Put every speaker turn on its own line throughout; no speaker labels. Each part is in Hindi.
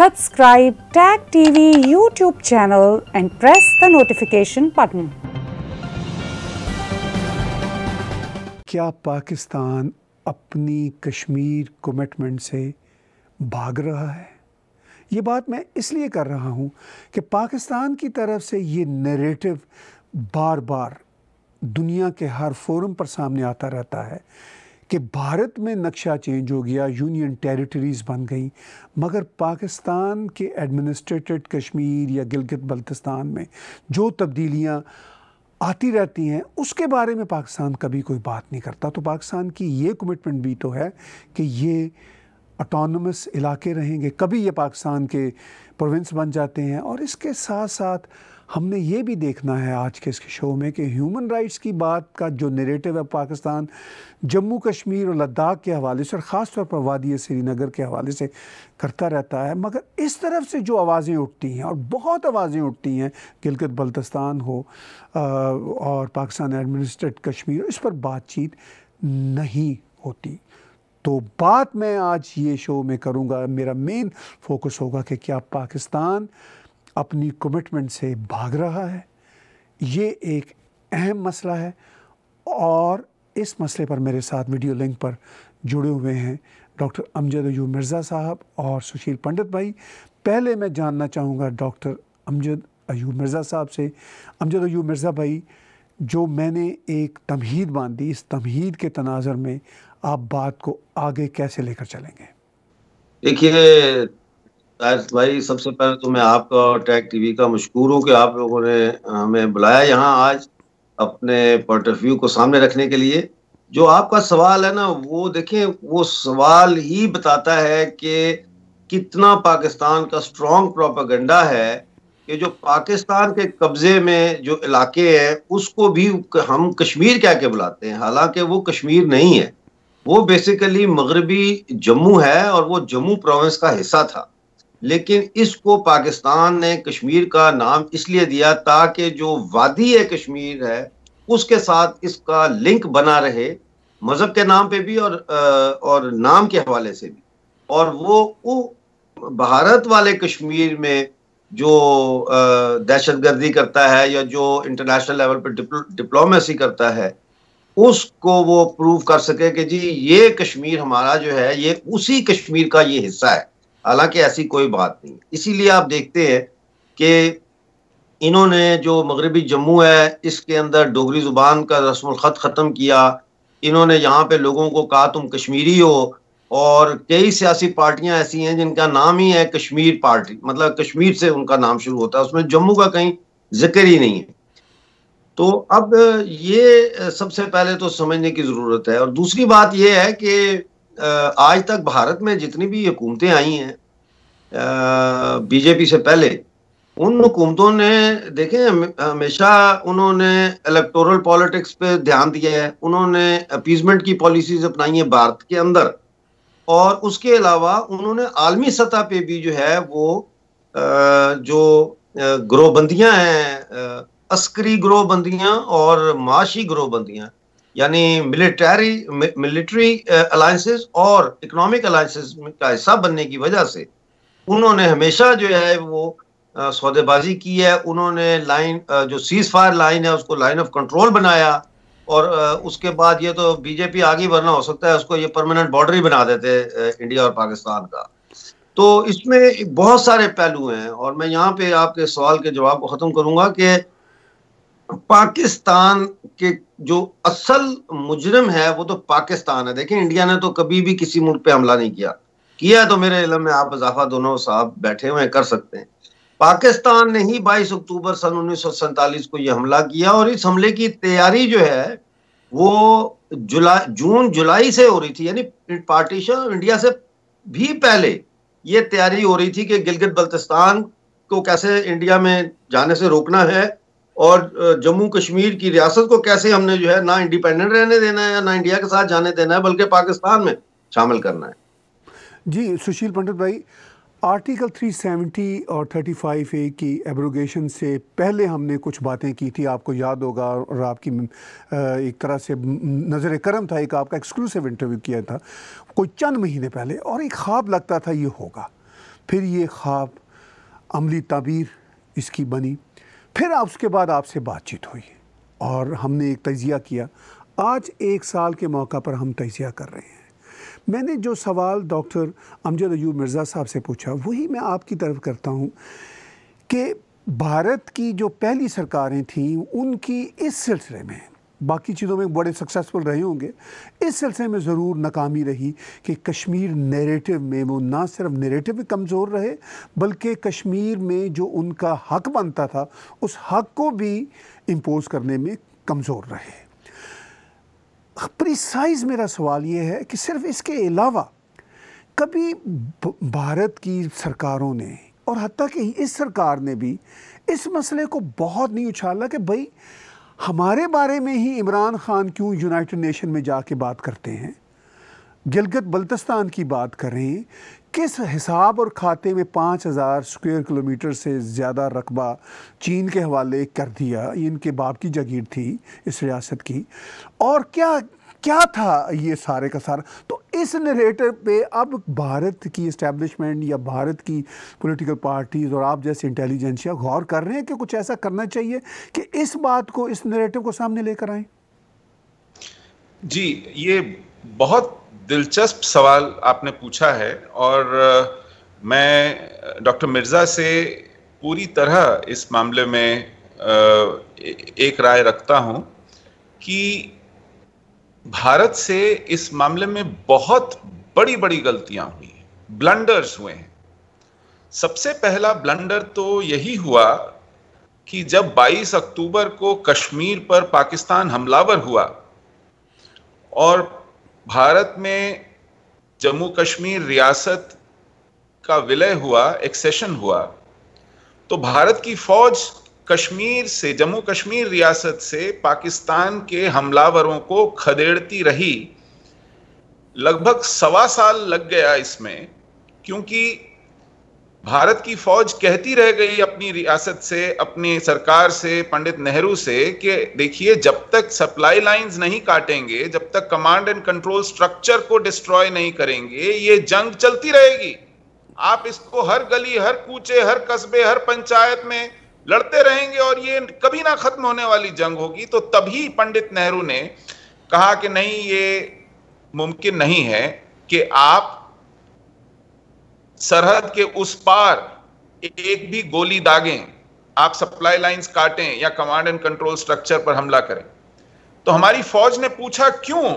Subscribe Tag TV YouTube channel and press the notification button. क्या पाकिस्तान अपनी कश्मीर कमिटमेंट से भाग रहा है ये बात मैं इसलिए कर रहा हूँ कि पाकिस्तान की तरफ से ये नरेटिव बार बार दुनिया के हर फोरम पर सामने आता रहता है कि भारत में नक्शा चेंज हो गया यूनियन टेरिटरीज़ बन गई मगर पाकिस्तान के एडमिनिस्ट्रेटेड कश्मीर या गिलगित बल्तिस्तान में जो तब्दीलियाँ आती रहती हैं उसके बारे में पाकिस्तान कभी कोई बात नहीं करता तो पाकिस्तान की ये कमिटमेंट भी तो है कि ये ऑटोनमस इलाके रहेंगे कभी ये पाकिस्तान के प्रोविंस बन जाते हैं और इसके साथ साथ हमने ये भी देखना है आज के इस शो में कि ह्यूमन राइट्स की बात का जो नेरेटिव है पाकिस्तान जम्मू कश्मीर और लद्दाख के हवाले से और ख़ास तौर पर वादी श्रीनगर के हवाले से करता रहता है मगर इस तरफ से जो आवाज़ें उठती हैं और बहुत आवाज़ें उठती हैं गिलगत बल्तिस्तान हो और पाकिस्तान एडमिनिस्ट्रेट कश्मीर इस पर बातचीत नहीं होती तो बात मैं आज ये शो में करूँगा मेरा मेन फोकस होगा कि क्या पाकिस्तान अपनी कमिटमेंट से भाग रहा है ये एक अहम मसला है और इस मसले पर मेरे साथ वीडियो लिंक पर जुड़े हुए हैं डॉक्टर अमजद अयूब मिर्ज़ा साहब और सुशील पंडित भाई पहले मैं जानना चाहूँगा डॉक्टर अमजद अयूब मिर्ज़ा साहब से अमजद अयूब मिर्ज़ा भाई जो मैंने एक तमहीद बांधी इस तमहीद के तनाजर में आप बात को आगे कैसे लेकर चलेंगे
देखिए भाई सबसे पहले तो मैं आपका और टैग टीवी का मशहूर हूँ कि आप लोगों ने हमें बुलाया यहाँ आज अपने पॉइंट ऑफ व्यू को सामने रखने के लिए जो आपका सवाल है ना वो देखें वो सवाल ही बताता है कि कितना पाकिस्तान का स्ट्रॉन्ग प्रोपागेंडा है कि जो पाकिस्तान के कब्ज़े में जो इलाके हैं उसको भी हम कश्मीर कह के बुलाते हैं हालांकि वो कश्मीर नहीं है वो बेसिकली मगरबी जम्मू है और वो जम्मू प्रोविंस का हिस्सा था लेकिन इसको पाकिस्तान ने कश्मीर का नाम इसलिए दिया ताकि जो वादी है कश्मीर है उसके साथ इसका लिंक बना रहे मज़हब के नाम पे भी और और नाम के हवाले से भी और वो वो भारत वाले कश्मीर में जो दहशत गर्दी करता है या जो इंटरनेशनल लेवल पर डिप्लो, डिप्लोमेसी करता है उसको वो प्रूव कर सके कि जी ये कश्मीर हमारा जो है ये उसी कश्मीर का ये हिस्सा है हालांकि ऐसी कोई बात नहीं इसीलिए आप देखते हैं कि इन्होंने जो मगरबी जम्मू है इसके अंदर डोगरी ज़ुबान का रस्म ख़त ख़त्म किया इन्होंने यहाँ पे लोगों को कहा तुम कश्मीरी हो और कई सियासी पार्टियां ऐसी हैं जिनका नाम ही है कश्मीर पार्टी मतलब कश्मीर से उनका नाम शुरू होता है उसमें जम्मू का कहीं जिक्र ही नहीं है तो अब ये सबसे पहले तो समझने की ज़रूरत है और दूसरी बात यह है कि आज तक भारत में जितनी भी हुकूमतें आई हैं बीजेपी से पहले उन हुकूमतों ने देखें हमेशा उन्होंने इलेक्टोरल पॉलिटिक्स पे ध्यान दिया है उन्होंने अपीजमेंट की पॉलिसीज अपनाई है भारत के अंदर और उसके अलावा उन्होंने आलमी सतह पे भी जो है वो जो ग्रोहबंदियाँ हैं अस्करी ग्रोहबंदियाँ और माशी ग्रोहबंदियाँ यानी मिलिटरी मिलिट्री अलायसेज और इकोनॉमिक अलायसेज का हिस्सा बनने की वजह से उन्होंने हमेशा जो है वो सौदेबाजी की है उन्होंने लाइन जो सीज फायर लाइन है उसको लाइन ऑफ कंट्रोल बनाया और उसके बाद ये तो बीजेपी आगे बढ़ना हो सकता है उसको ये परमानेंट बॉर्डर ही बना देते इंडिया और पाकिस्तान का तो इसमें बहुत सारे पहलू हैं और मैं यहाँ पे आपके सवाल के जवाब को ख़त्म करूँगा कि पाकिस्तान के जो असल मुजरम है वो तो पाकिस्तान है देखिए इंडिया ने तो कभी भी किसी मुल्क पे हमला नहीं किया किया तो मेरे इलम में आप इजाफा दोनों साहब बैठे हुए कर सकते हैं पाकिस्तान ने ही बाईस अक्टूबर सन उन्नीस को यह हमला किया और इस हमले की तैयारी जो है वो जुलाई जून जुलाई से हो रही थी यानी पार्टीशन इंडिया से भी पहले ये तैयारी हो रही थी कि गिलगित बल्तिस्तान को कैसे इंडिया में जाने से रोकना है और जम्मू कश्मीर की रियासत को कैसे हमने जो है ना इंडिपेंडेंट रहने देना है ना इंडिया के साथ जाने देना है बल्कि पाकिस्तान में शामिल करना है
जी सुशील पंडित भाई आर्टिकल 370 और 35 ए की एब्रोगेशन से पहले हमने कुछ बातें की थी आपको याद होगा और आपकी एक तरह से नज़र करम था एक आपका एक्सक्लूसिव इंटरव्यू किया था कोई चंद महीने पहले और एक ख्वाब लगता था ये होगा फिर ये ख्वाब अमली ताबीर इसकी बनी फिर आप उसके बाद आपसे बातचीत हुई और हमने एक तजिया किया आज एक साल के मौका पर हम तजिया कर रहे हैं मैंने जो सवाल डॉक्टर अमजद अयूब मिर्ज़ा साहब से पूछा वही मैं आपकी तरफ करता हूँ कि भारत की जो पहली सरकारें थीं उनकी इस सिलसिले में बाकी चीज़ों में बड़े सक्सेसफुल रहे होंगे इस सिलसिले में ज़रूर नाकामी रही कि कश्मीर नरेटिव में वो ना सिर्फ नरेटिव में कमज़ोर रहे बल्कि कश्मीर में जो उनका हक बनता था उस हक को भी इम्पोज़ करने में कमज़ोर रहे प्रिसाइज मेरा सवाल ये है कि सिर्फ इसके अलावा कभी भारत की सरकारों ने और हती कि इस सरकार ने भी इस मसले को बहुत नहीं उछाला कि भाई हमारे बारे में ही इमरान ख़ान क्यों यूनाइटेड नेशन में जाके बात करते हैं गिलगत बल्तिस्तान की बात करें किस हिसाब और खाते में पाँच हज़ार स्क्वायर किलोमीटर से ज़्यादा रकबा चीन के हवाले कर दिया इनके बाप की जागीर थी इस रियासत की और क्या क्या था ये सारे का सारा तो इस नरेटर पे अब भारत की इस्टेब्लिशमेंट या भारत की पॉलिटिकल पार्टीज़ और आप जैसे इंटेलिजेंसिया गौर कर रहे हैं कि कुछ ऐसा करना चाहिए कि इस बात को इस नरेटिव को सामने लेकर आए
जी ये बहुत दिलचस्प सवाल आपने पूछा है और मैं डॉक्टर मिर्ज़ा से पूरी तरह इस मामले में एक राय रखता हूँ कि भारत से इस मामले में बहुत बड़ी बड़ी गलतियां हुई हैं ब्लंडर्स हुए हैं सबसे पहला ब्लंडर तो यही हुआ कि जब 22 अक्टूबर को कश्मीर पर पाकिस्तान हमलावर हुआ और भारत में जम्मू कश्मीर रियासत का विलय हुआ एक्सेशन हुआ तो भारत की फौज कश्मीर से जम्मू कश्मीर रियासत से पाकिस्तान के हमलावरों को खदेड़ती रही लगभग सवा साल लग गया इसमें क्योंकि भारत की फौज कहती रह गई अपनी रियासत से अपनी सरकार से पंडित नेहरू से कि देखिए जब तक सप्लाई लाइंस नहीं काटेंगे जब तक कमांड एंड कंट्रोल स्ट्रक्चर को डिस्ट्रॉय नहीं करेंगे ये जंग चलती रहेगी आप इसको हर गली हर कूचे हर कस्बे हर पंचायत में लड़ते रहेंगे और ये कभी ना खत्म होने वाली जंग होगी तो तभी पंडित नेहरू ने कहा कि नहीं ये मुमकिन नहीं है कि आप सरहद के उस पार एक भी गोली दागें आप सप्लाई लाइंस काटें या कमांड एंड कंट्रोल स्ट्रक्चर पर हमला करें तो हमारी फौज ने पूछा क्यों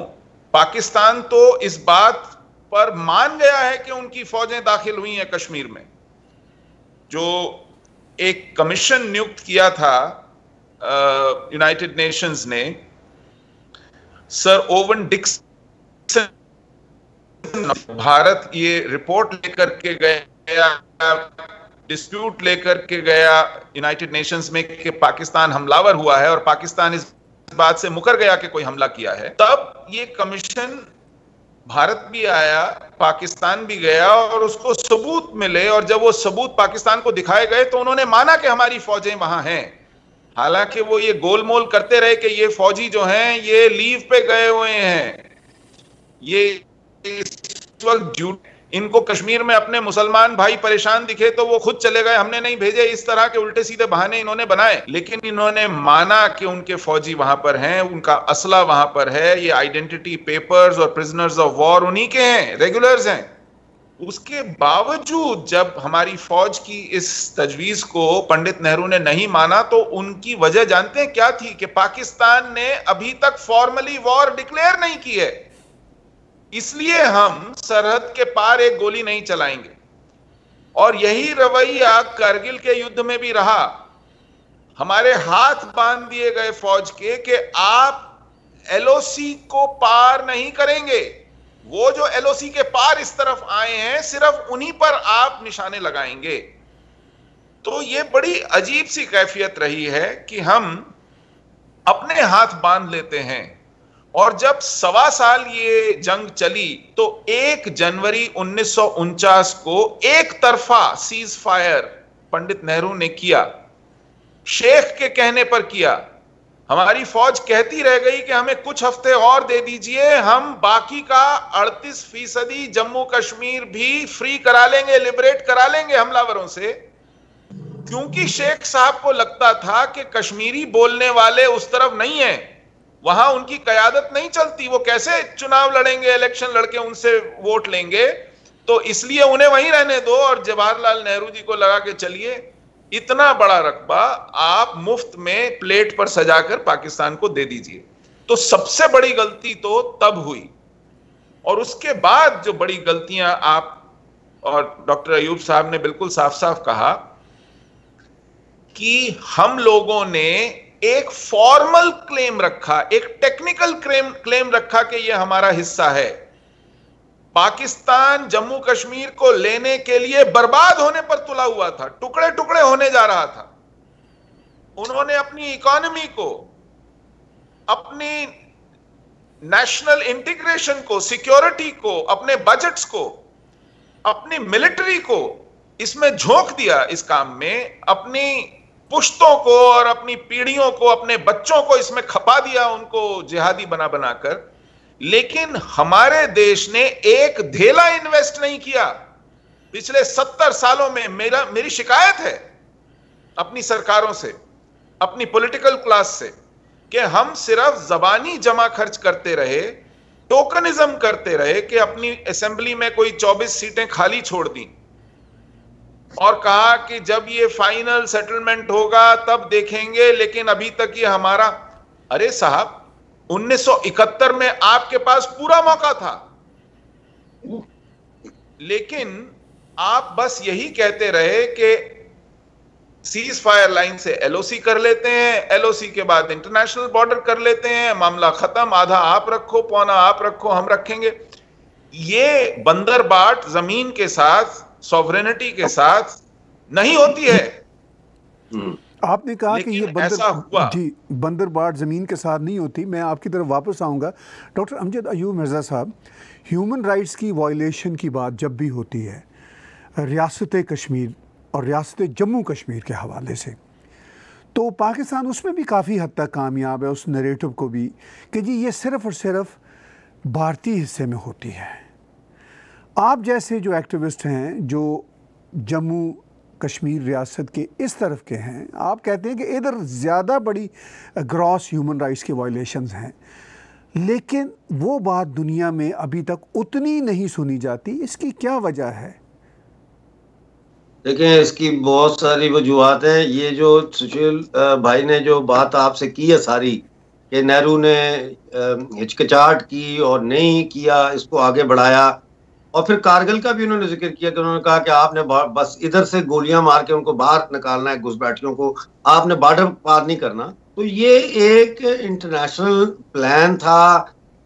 पाकिस्तान तो इस बात पर मान गया है कि उनकी फौजें दाखिल हुई हैं कश्मीर में जो एक कमीशन नियुक्त किया था यूनाइटेड नेशंस ने सर ओवन डिक्सन भारत ये रिपोर्ट लेकर के गया डिस्प्यूट लेकर के गया यूनाइटेड नेशंस में कि पाकिस्तान हमलावर हुआ है और पाकिस्तान इस बात से मुकर गया कि कोई हमला किया है तब ये कमीशन भारत भी आया पाकिस्तान भी गया और उसको सबूत मिले और जब वो सबूत पाकिस्तान को दिखाए गए तो उन्होंने माना कि हमारी फौजें वहां हैं हालांकि वो ये गोलमोल करते रहे कि ये फौजी जो हैं ये लीव पे गए हुए हैं ये इस वक्त ड्यूटी इनको कश्मीर में अपने मुसलमान भाई परेशान दिखे तो वो खुद चले गए हमने नहीं भेजे इस तरह के उल्टे सीधे बहाने इन्होंने बनाए लेकिन इन्होंने माना कि उनके फौजी वहां पर हैं उनका असला वहां पर है ये आइडेंटिटी पेपर्स और प्रिजनर्स ऑफ वॉर उन्हीं के हैं रेगुलर्स हैं उसके बावजूद जब हमारी फौज की इस तजवीज को पंडित नेहरू ने नहीं माना तो उनकी वजह जानते हैं क्या थी कि पाकिस्तान ने अभी तक फॉर्मली वॉर डिक्लेयर नहीं की है इसलिए हम सरहद के पार एक गोली नहीं चलाएंगे और यही रवैया करगिल के युद्ध में भी रहा हमारे हाथ बांध दिए गए फौज के कि आप एलओसी को पार नहीं करेंगे वो जो एलओसी के पार इस तरफ आए हैं सिर्फ उन्हीं पर आप निशाने लगाएंगे तो ये बड़ी अजीब सी कैफियत रही है कि हम अपने हाथ बांध लेते हैं और जब सवा साल ये जंग चली तो एक जनवरी उन्नीस को एक तरफा सीज फायर पंडित नेहरू ने किया शेख के कहने पर किया हमारी फौज कहती रह गई कि हमें कुछ हफ्ते और दे दीजिए हम बाकी का 38 फीसदी जम्मू कश्मीर भी फ्री करा लेंगे लिबरेट करा लेंगे हमलावरों से क्योंकि शेख साहब को लगता था कि कश्मीरी बोलने वाले उस तरफ नहीं है वहां उनकी कयादत नहीं चलती वो कैसे चुनाव लड़ेंगे इलेक्शन लड़के उनसे वोट लेंगे तो इसलिए उन्हें वहीं रहने दो और जवाहरलाल नेहरू जी को लगा के चलिए इतना बड़ा रकबा आप मुफ्त में प्लेट पर सजाकर पाकिस्तान को दे दीजिए तो सबसे बड़ी गलती तो तब हुई और उसके बाद जो बड़ी गलतियां आप और डॉक्टर अयूब साहब ने बिल्कुल साफ साफ कहा कि हम लोगों ने एक फॉर्मल क्लेम रखा एक टेक्निकल क्लेम क्लेम रखा कि यह हमारा हिस्सा है पाकिस्तान जम्मू कश्मीर को लेने के लिए बर्बाद होने पर तुला हुआ था टुकड़े टुकड़े होने जा रहा था उन्होंने अपनी इकोनॉमी को अपनी नेशनल इंटीग्रेशन को सिक्योरिटी को अपने बजट्स को अपनी मिलिट्री को इसमें झोंक दिया इस काम में अपनी पुश्तों को और अपनी पीढ़ियों को अपने बच्चों को इसमें खपा दिया उनको जिहादी बना बनाकर लेकिन हमारे देश ने एक धेला इन्वेस्ट नहीं किया पिछले सत्तर सालों में मेरा मेरी शिकायत है अपनी सरकारों से अपनी पॉलिटिकल क्लास से कि हम सिर्फ जबानी जमा खर्च करते रहे टोकनिज्म करते रहे कि अपनी असेंबली में कोई 24 सीटें खाली छोड़ दी और कहा कि जब ये फाइनल सेटलमेंट होगा तब देखेंगे लेकिन अभी तक ये हमारा अरे साहब 1971 में आपके पास पूरा मौका था लेकिन आप बस यही कहते रहे कि सीज फायर लाइन से एलओसी कर लेते हैं एलओसी के बाद इंटरनेशनल बॉर्डर कर लेते हैं मामला खत्म आधा आप रखो पौना आप रखो हम रखेंगे ये बंदर बाट जमीन के साथ सॉवरेनिटी के साथ नहीं होती है हम्म।
आपने कहा कि ये बंदर जी बंदरबाड़ ज़मीन के साथ नहीं होती मैं आपकी तरफ वापस आऊँगा डॉक्टर अमजद अयूब मिर्ज़ा साहब ह्यूमन राइट्स की वायलेशन की बात जब भी होती है रियासत कश्मीर और रियासत जम्मू कश्मीर के हवाले से तो पाकिस्तान उसमें भी काफ़ी हद तक कामयाब है उस नरेटिव को भी कि जी ये सिर्फ़ और सिर्फ भारतीय हिस्से में होती है आप जैसे जो एक्टिविस्ट हैं जो जम्मू कश्मीर रियासत के इस तरफ के हैं आप कहते हैं कि इधर ज़्यादा बड़ी ग्रॉस ह्यूमन राइट्स के वायलेशंस हैं लेकिन वो बात दुनिया में अभी तक उतनी नहीं सुनी जाती इसकी क्या वजह है
देखें इसकी बहुत सारी वजूहत हैं ये जो सुशील भाई ने जो बात आपसे की है सारी कि नेहरू ने हिचकिचाहट की और नहीं किया इसको आगे बढ़ाया और फिर कारगिल का भी उन्होंने जिक्र किया कि उन्होंने कहा कि आपने बस इधर से गोलियां मार के उनको बाहर निकालना है घुसपैठियों को आपने बॉर्डर पार नहीं करना तो ये एक इंटरनेशनल प्लान था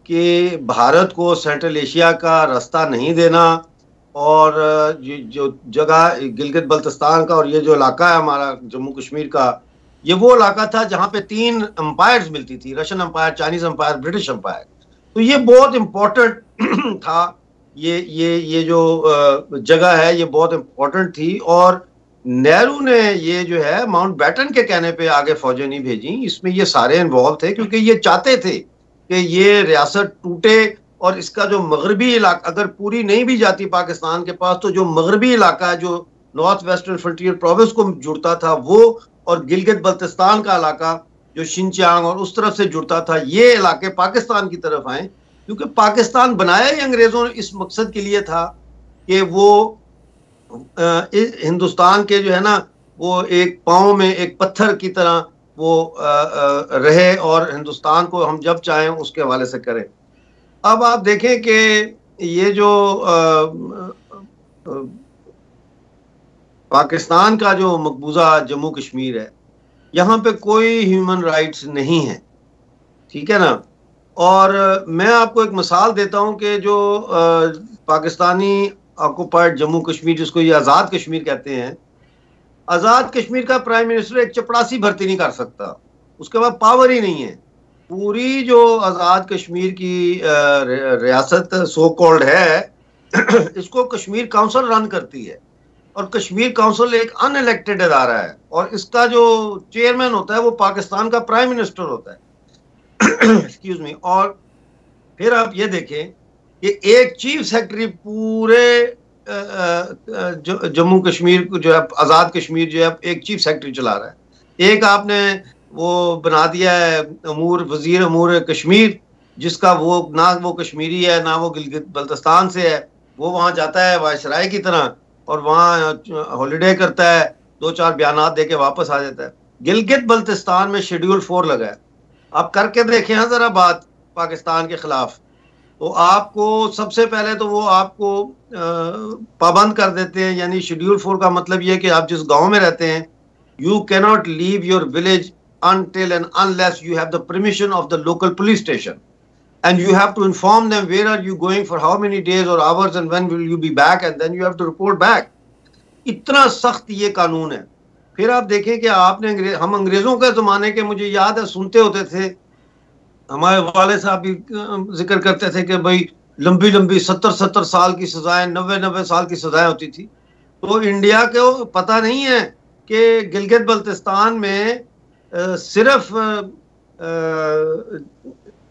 कि भारत को सेंट्रल एशिया का रास्ता नहीं देना और ये जो जगह गिलगित बल्तिस्तान का और ये जो इलाका है हमारा जम्मू कश्मीर का ये वो इलाका था जहाँ पे तीन अम्पायर्स मिलती थी Russian umpire Chinese umpire British umpire तो ये बहुत इम्पोर्टेंट था ये ये ये जो जगह है ये बहुत इम्पोर्टेंट थी और नेहरू ने ये जो है माउंट बैटन के कहने पे आगे फौजें नहीं भेजी इसमें ये सारे इन्वॉल्व थे क्योंकि ये चाहते थे कि ये रियासत टूटे और इसका जो मगरबी इलाका अगर पूरी नहीं भी जाती पाकिस्तान के पास तो जो मगरबी इलाका है जो नॉर्थ वेस्टर्न फ्रंटियर प्रोविंस को जुड़ता था वो और गिलगित बल्तिस्तान का इलाका जो शिनचांग और उस तरफ से जुड़ता था ये इलाके पाकिस्तान की तरफ आए क्योंकि पाकिस्तान बनाया ही अंग्रेज़ों ने इस मकसद के लिए था कि वो हिंदुस्तान के जो है ना वो एक पाँव में एक पत्थर की तरह वो रहे और हिंदुस्तान को हम जब चाहें उसके हवाले से करें अब आप देखें कि ये जो पाकिस्तान का जो मकबूजा जम्मू कश्मीर है यहाँ पे कोई ह्यूमन राइट्स नहीं है ठीक है ना और मैं आपको एक मिसाल देता हूँ कि जो पाकिस्तानी ऑक्यूपाइड जम्मू कश्मीर जिसको ये आज़ाद कश्मीर कहते हैं आज़ाद कश्मीर का प्राइम मिनिस्टर एक चपड़ासी भर्ती नहीं कर सकता उसके बाद पावर ही नहीं है पूरी जो आज़ाद कश्मीर की रियासत सो कॉल्ड है इसको कश्मीर काउंसिल रन करती है और कश्मीर काउंसिल एक अनइलेक्टेड अदारा है और इसका जो चेयरमैन होता है वो पाकिस्तान का प्राइम मिनिस्टर होता है एक्सक्यूज मी और फिर आप ये देखें कि एक चीफ सेक्रेटरी पूरे जम्मू कश्मीर को जो है आज़ाद कश्मीर जो है एक चीफ सेक्रेटरी चला रहा है एक आपने वो बना दिया है अमूर वजीर अमूर कश्मीर जिसका वो ना वो कश्मीरी है ना वो गिलगित बल्तिस्तान से है वो वहाँ जाता है वायसराय की तरह और वहाँ हॉलीडे करता है दो चार बयान दे के वापस आ जाता है गिलगित बल्तिस्तान में शेड्यूल फोर लगा है आप करके देखे हैं हाँ ज़रा बात पाकिस्तान के ख़िलाफ़ तो आपको सबसे पहले तो वो आपको पाबंद कर देते हैं यानी शेड्यूल फोर का मतलब ये है कि आप जिस गांव में रहते हैं you cannot leave your village until and unless you have the permission of the local police station and you have to inform them where are you going for how many days और hours and when will you be back and then you have to report back इतना सख्त ये कानून है फिर आप देखें कि आपने अंग्रे, हम अंग्रेज़ों के ज़माने के मुझे याद है सुनते होते थे हमारे वाले साहब भी जिक्र करते थे कि भाई लंबी लंबी सत्तर सत्तर साल की सजाएं नब्बे नब्बे साल की सजाएं होती थी तो इंडिया को पता नहीं है कि गिलगित बल्तिस्तान में सिर्फ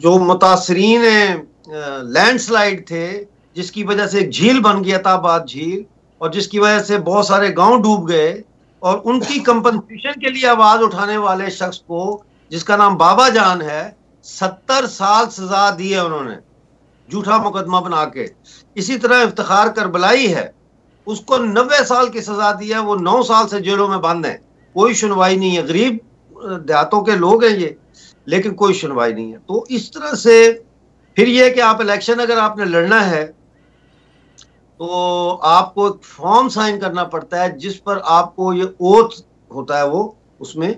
जो मुतासरीन लैंडस्लाइड थे जिसकी वजह से एक झील बन गया था बाद झील और जिसकी वजह से बहुत सारे गांव डूब गए और उनकी कंपनसेशन के लिए आवाज उठाने वाले शख्स को जिसका नाम बाबा जान है सत्तर साल सजा दी है उन्होंने झूठा मुकदमा बना के इसी तरह इफ्तार करबलाई है उसको नब्बे साल की सजा दी है वो नौ साल से जेलों में बंद है कोई सुनवाई नहीं है गरीब देहातों के लोग हैं ये लेकिन कोई सुनवाई नहीं है तो इस तरह से फिर यह कि आप इलेक्शन अगर आपने लड़ना है तो आपको एक फॉर्म साइन करना पड़ता है जिस पर आपको ये ओथ होता है वो उसमें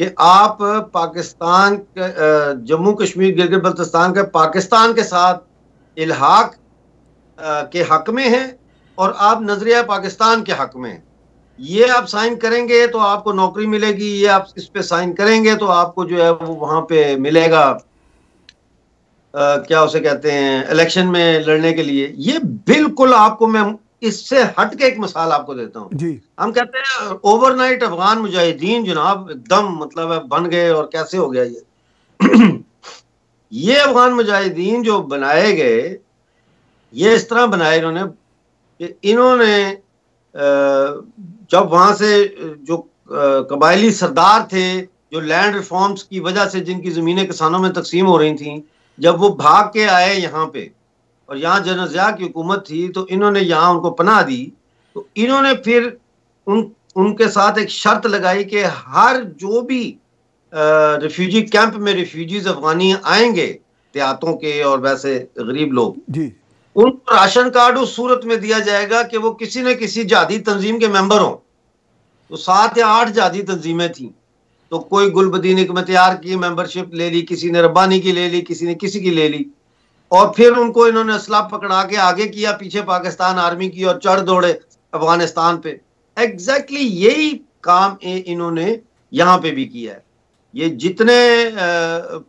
कि आप पाकिस्तान जम्मू कश्मीर गिलगित बल्तिस्तान के पाकिस्तान के साथ इलाहाक के हक में हैं और आप नजरिया पाकिस्तान के हक में है ये आप साइन करेंगे तो आपको नौकरी मिलेगी ये आप इस पे साइन करेंगे तो आपको जो है वो वहाँ पे मिलेगा क्या उसे कहते हैं इलेक्शन में लड़ने के लिए ये बिल्कुल आपको मैं इससे हट के एक मिसाल आपको देता हूँ हम कहते हैं ओवरनाइट अफगान मुजाहिदीन जनाब एकदम मतलब बन गए और कैसे हो गया ये ये अफगान मुजाहिदीन जो बनाए गए ये इस तरह बनाए इन्होंने कि इन्होंने जब वहां से जो कबायली सरदार थे जो लैंड रिफॉर्म्स की वजह से जिनकी ज़मीनें किसानों में तकसीम हो रही थी जब वो भाग के आए यहाँ पे और यहाँ जनजा की हुकूमत थी तो इन्होंने यहाँ उनको पना दी तो इन्होंने फिर उन उनके साथ एक शर्त लगाई कि हर जो भी रिफ्यूजी कैंप में रिफ्यूजीज अफगानी आएंगे देहातों के और वैसे गरीब लोग जी उनको राशन कार्ड उस सूरत में दिया जाएगा कि वो किसी न किसी जादी तंजीम के मेंबर हों तो सात या आठ जादी तंजीमें थीं तो कोई गुलबदीन मतियार की मेंबरशिप ले ली किसी ने रब्बानी की ले ली किसी ने किसी की ले ली और फिर उनको इन्होंने असला पकड़ा के आगे किया पीछे पाकिस्तान आर्मी की और चढ़ दौड़े अफगानिस्तान पे एग्जैक्टली exactly यही काम इन्होंने यहाँ पे भी किया है ये जितने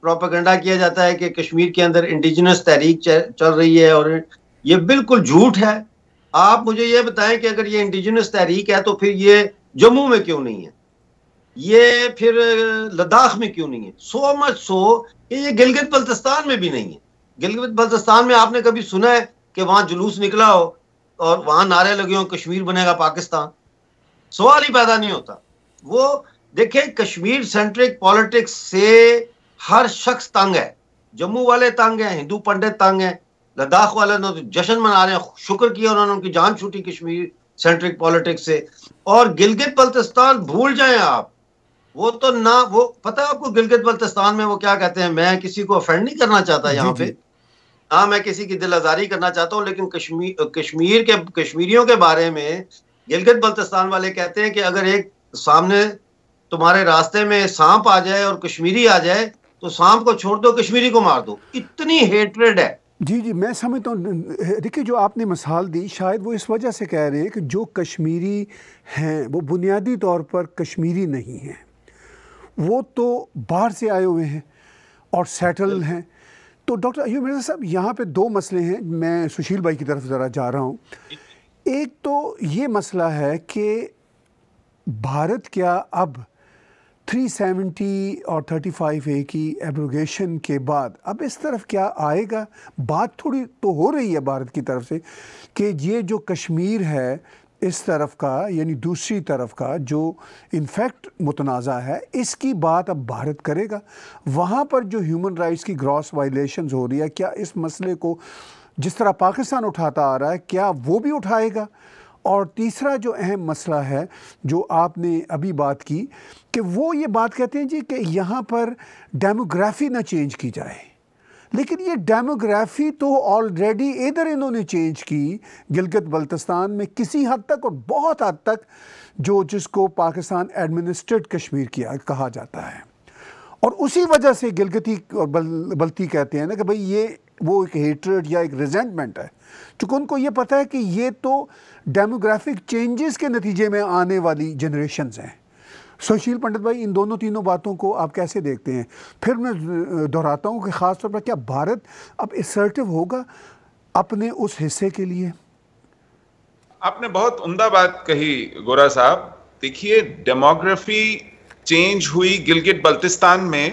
प्रोपागेंडा किया जाता है कि कश्मीर के अंदर इंडिजिनस तहरीक चल रही है और ये बिल्कुल झूठ है आप मुझे ये बताएं कि अगर ये इंडिजिनस तहरीक है तो फिर ये जम्मू में क्यों नहीं है ये फिर लद्दाख में क्यों नहीं है सो मच सो कि ये गिलगित बल्तिस्तान में भी नहीं है गिलगित बल्तिस्तान में आपने कभी सुना है कि वहां जुलूस निकला हो और वहां नारे लगे हो कश्मीर बनेगा पाकिस्तान सवाल ही पैदा नहीं होता वो देखे कश्मीर सेंट्रिक पॉलिटिक्स से हर शख्स तंग है जम्मू वाले तंग हैं हिंदू पंडित तंग हैं लद्दाख वाले ने तो जश्न मना रहे हैं शुक्र किया उन्होंने उनकी जान छूटी कश्मीर सेंट्रिक पॉलिटिक्स से और गिलगित बल्तिस्तान भूल जाएं आप वो तो ना वो पता है आपको गिलगित बल्तिस्तान में वो क्या कहते हैं मैं किसी को अफेंड नहीं करना चाहता यहाँ पे ना मैं किसी की दिल आजारी करना चाहता हूँ लेकिन कश्मीर कश्मीर के कश्मीरियों के बारे में गिलगित बल्तिस्तान वाले कहते हैं कि अगर एक सामने तुम्हारे रास्ते में सांप आ जाए और कश्मीरी आ जाए तो सांप को छोड़ दो कश्मीरी को मार दो इतनी हेटरेड है
जी जी मैं समझता हूँ देखिए जो आपने मिसाल दी शायद वो इस वजह से कह रहे हैं कि जो कश्मीरी हैं वो बुनियादी तौर पर कश्मीरी नहीं हैं वो तो बाहर से आए हुए हैं और सेटल हैं तो डॉक्टर अयूब मिर्जा साहब यहाँ पे दो मसले हैं मैं सुशील भाई की तरफ ज़रा जा रहा हूँ एक तो ये मसला है कि भारत क्या अब 370 और 35 ए की एब्रोगेशन के बाद अब इस तरफ क्या आएगा बात थोड़ी तो हो रही है भारत की तरफ से कि ये जो कश्मीर है इस तरफ का यानी दूसरी तरफ का जो इनफैक्ट मुतनाज़ा है इसकी बात अब भारत करेगा वहाँ पर जो ह्यूमन राइट्स की ग्रॉस वायलेशन हो रही है क्या इस मसले को जिस तरह पाकिस्तान उठाता आ रहा है क्या वो भी उठाएगा और तीसरा जो अहम मसला है जो आपने अभी बात की कि वो ये बात कहते हैं जी कि यहाँ पर डेमोग्राफी ना चेंज की जाए लेकिन ये डेमोग्राफी तो ऑलरेडी इधर इन्होंने चेंज की गिलगित बल्तिस्तान में किसी हद तक और बहुत हद तक जो जिसको पाकिस्तान एडमिनिस्ट्रेट कश्मीर किया कहा जाता है और उसी वजह से गिलगती और बल, बल्ती कहते हैं ना कि भाई ये वो एक हेट्रेड या एक रिजेंटमेंट है चूँकि उनको ये पता है कि ये तो डेमोग्राफिक चेंजेस के नतीजे में आने वाली जनरेशन हैं सुशील पंडित भाई इन दोनों तीनों बातों को आप कैसे देखते हैं फिर मैं दोहराता हूँ कि ख़ास तौर पर क्या भारत अब इसर्टिव होगा अपने उस हिस्से के लिए
आपने बहुत उमदा बात कही गोरा साहब देखिए डेमोग्राफी चेंज हुई गिलगित बल्तिस्तान में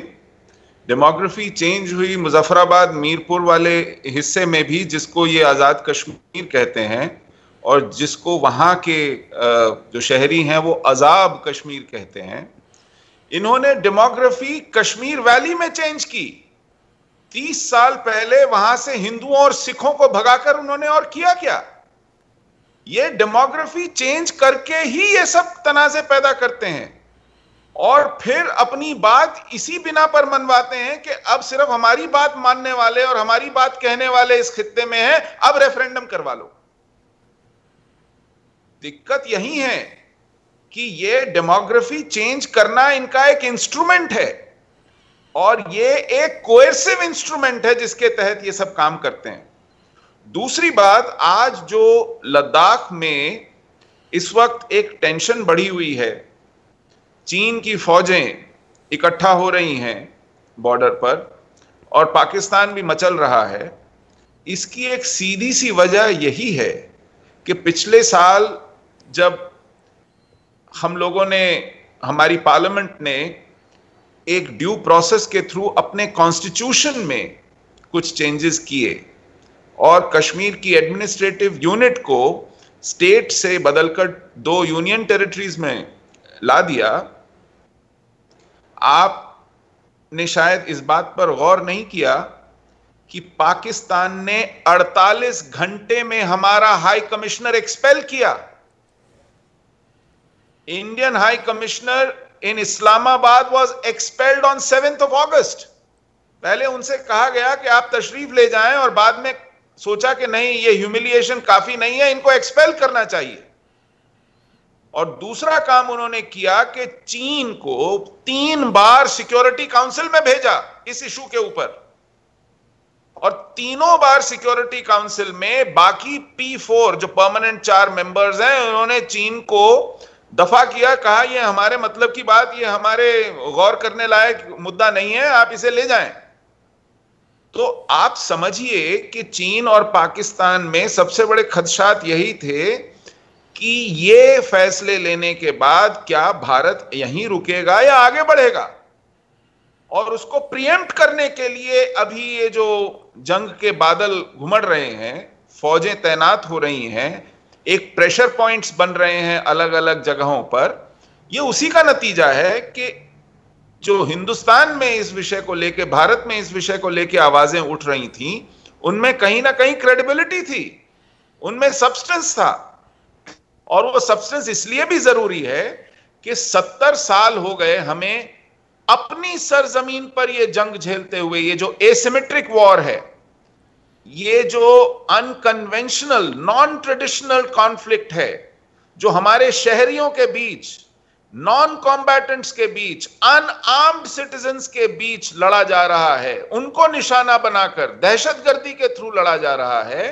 डेमोग्राफी चेंज हुई मुजफ्फराबाद मीरपुर वाले हिस्से में भी जिसको ये आज़ाद कश्मीर कहते हैं और जिसको वहाँ के जो शहरी हैं वो अजाब कश्मीर कहते हैं इन्होंने डेमोग्राफी कश्मीर वैली में चेंज की तीस साल पहले वहां से हिंदुओं और सिखों को भगाकर उन्होंने और किया क्या ये डेमोग्राफी चेंज करके ही ये सब तनाजे पैदा करते हैं और फिर अपनी बात इसी बिना पर मनवाते हैं कि अब सिर्फ हमारी बात मानने वाले और हमारी बात कहने वाले इस खत्ते में हैं अब रेफरेंडम करवा लो दिक्कत यही है कि ये डेमोग्राफी चेंज करना इनका एक इंस्ट्रूमेंट है और ये एक कोएसिव इंस्ट्रूमेंट है जिसके तहत ये सब काम करते हैं दूसरी बात आज जो लद्दाख में इस वक्त एक टेंशन बढ़ी हुई है चीन की फौजें इकट्ठा हो रही हैं बॉर्डर पर और पाकिस्तान भी मचल रहा है इसकी एक सीधी सी वजह यही है कि पिछले साल जब हम लोगों ने हमारी पार्लियामेंट ने एक ड्यू प्रोसेस के थ्रू अपने कॉन्स्टिट्यूशन में कुछ चेंजेस किए और कश्मीर की एडमिनिस्ट्रेटिव यूनिट को स्टेट से बदलकर दो यूनियन टेरिटरीज में ला दिया आपने शायद इस बात पर गौर नहीं किया कि पाकिस्तान ने 48 घंटे में हमारा हाई कमिश्नर एक्सपेल किया Indian High Commissioner in Islamabad was expelled on 7th of August. पहले उनसे कहा गया कि आप तशरीफ ले जाएं और बाद में सोचा कि नहीं ये ह्यूमिलिएशन काफी नहीं है इनको एक्सपेल करना चाहिए और दूसरा काम उन्होंने किया कि चीन को तीन बार सिक्योरिटी काउंसिल में भेजा इस इशू के ऊपर और तीनों बार सिक्योरिटी काउंसिल में बाकी पी फोर जो परमानेंट चार मेंबर्स हैं उन्होंने चीन को दफा किया कहा यह हमारे मतलब की बात ये हमारे गौर करने लायक मुद्दा नहीं है आप इसे ले जाएं तो आप समझिए कि चीन और पाकिस्तान में सबसे बड़े खदशात यही थे कि ये फैसले लेने के बाद क्या भारत यहीं रुकेगा या आगे बढ़ेगा और उसको प्रियम्प्ट करने के लिए अभी ये जो जंग के बादल घुमड़ रहे हैं फौजें तैनात हो रही हैं एक प्रेशर पॉइंट्स बन रहे हैं अलग अलग जगहों पर यह उसी का नतीजा है कि जो हिंदुस्तान में इस विषय को लेके भारत में इस विषय को लेके आवाजें उठ रही थी उनमें कहीं ना कहीं क्रेडिबिलिटी थी उनमें सब्सटेंस था और वो सब्सटेंस इसलिए भी जरूरी है कि सत्तर साल हो गए हमें अपनी सरजमीन पर यह जंग झेलते हुए ये जो एसिमेट्रिक वॉर है ये जो अनकन्वेंशनल नॉन ट्रेडिशनल कॉन्फ्लिक्ट है जो हमारे शहरियों के बीच नॉन कॉम्बैटेंट्स के बीच अनआर्म्ड सिटीजन के बीच लड़ा जा रहा है उनको निशाना बनाकर दहशतगर्दी के थ्रू लड़ा जा रहा है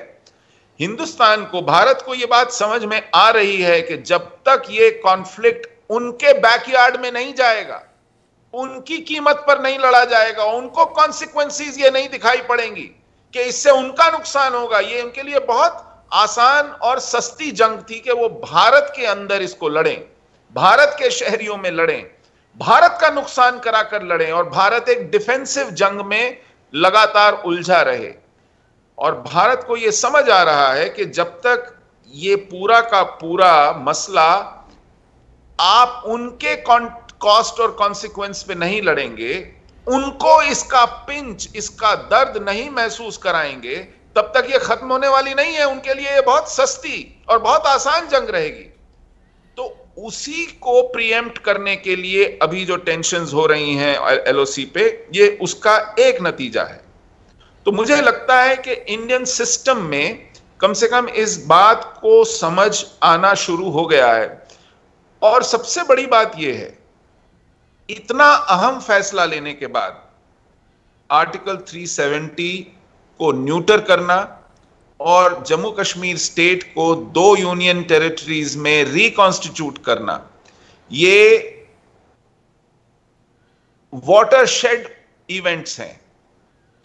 हिंदुस्तान को भारत को यह बात समझ में आ रही है कि जब तक ये कॉन्फ्लिक्ट उनके बैकयार्ड में नहीं जाएगा उनकी कीमत पर नहीं लड़ा जाएगा उनको कॉन्सिक्वेंसिस ये नहीं दिखाई पड़ेंगी कि इससे उनका नुकसान होगा ये उनके लिए बहुत आसान और सस्ती जंग थी कि वो भारत के अंदर इसको लड़ें भारत के शहरियों में लड़ें भारत का नुकसान कराकर लड़ें और भारत एक डिफेंसिव जंग में लगातार उलझा रहे और भारत को यह समझ आ रहा है कि जब तक ये पूरा का पूरा मसला आप उनके कॉस्ट और कॉन्सिक्वेंस पे नहीं लड़ेंगे उनको इसका पिंच इसका दर्द नहीं महसूस कराएंगे तब तक ये खत्म होने वाली नहीं है उनके लिए ये बहुत सस्ती और बहुत आसान जंग रहेगी तो उसी को प्रियम्प्ट करने के लिए अभी जो टेंशन हो रही हैं एलओसी पे ये उसका एक नतीजा है तो मुझे लगता है कि इंडियन सिस्टम में कम से कम इस बात को समझ आना शुरू हो गया है और सबसे बड़ी बात यह है इतना अहम फैसला लेने के बाद आर्टिकल 370 को न्यूटर करना और जम्मू कश्मीर स्टेट को दो यूनियन टेरिटरीज में रिकॉन्स्टिट्यूट करना ये वॉटर शेड इवेंट्स हैं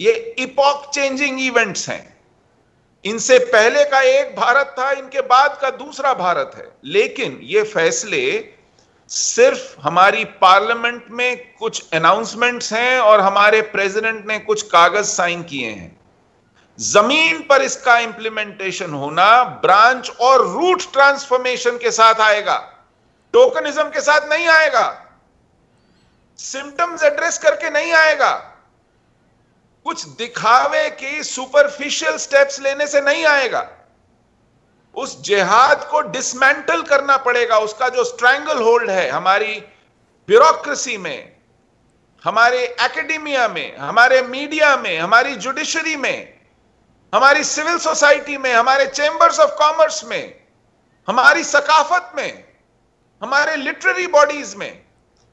ये इपॉक चेंजिंग इवेंट्स हैं इनसे पहले का एक भारत था इनके बाद का दूसरा भारत है लेकिन ये फैसले सिर्फ हमारी पार्लियामेंट में कुछ अनाउंसमेंट्स हैं और हमारे प्रेसिडेंट ने कुछ कागज साइन किए हैं जमीन पर इसका इंप्लीमेंटेशन होना ब्रांच और रूट ट्रांसफॉर्मेशन के साथ आएगा टोकनिज्म के साथ नहीं आएगा सिम्टम्स एड्रेस करके नहीं आएगा कुछ दिखावे के सुपरफिशियल स्टेप्स लेने से नहीं आएगा उस जिहाद को डिसमेंटल करना पड़ेगा उसका जो स्ट्रैंगल होल्ड है हमारी ब्यूरोक्रेसी में हमारे एकेडमिया में हमारे मीडिया में हमारी जुडिशरी में हमारी सिविल सोसाइटी में हमारे चेंबर्स ऑफ कॉमर्स में हमारी सकाफत में हमारे लिटरेरी बॉडीज में